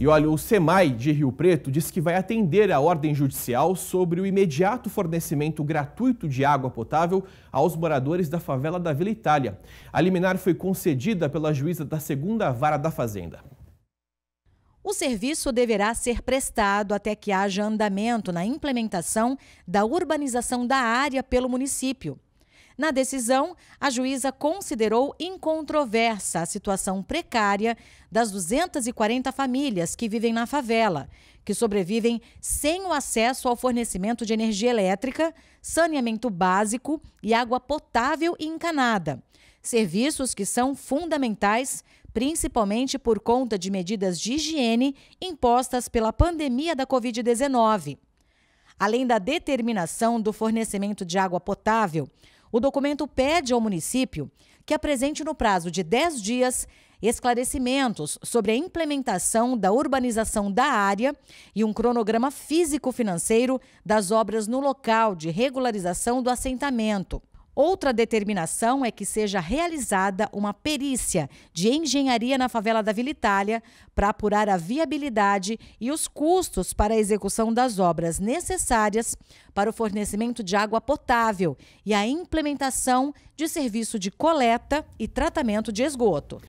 E olha, o SEMAI de Rio Preto diz que vai atender a ordem judicial sobre o imediato fornecimento gratuito de água potável aos moradores da favela da Vila Itália. A liminar foi concedida pela juíza da segunda vara da Fazenda. O serviço deverá ser prestado até que haja andamento na implementação da urbanização da área pelo município. Na decisão, a juíza considerou incontroversa a situação precária das 240 famílias que vivem na favela, que sobrevivem sem o acesso ao fornecimento de energia elétrica, saneamento básico e água potável e encanada. Serviços que são fundamentais, principalmente por conta de medidas de higiene impostas pela pandemia da Covid-19. Além da determinação do fornecimento de água potável, o documento pede ao município que apresente no prazo de 10 dias esclarecimentos sobre a implementação da urbanização da área e um cronograma físico-financeiro das obras no local de regularização do assentamento. Outra determinação é que seja realizada uma perícia de engenharia na favela da Vila Itália para apurar a viabilidade e os custos para a execução das obras necessárias para o fornecimento de água potável e a implementação de serviço de coleta e tratamento de esgoto.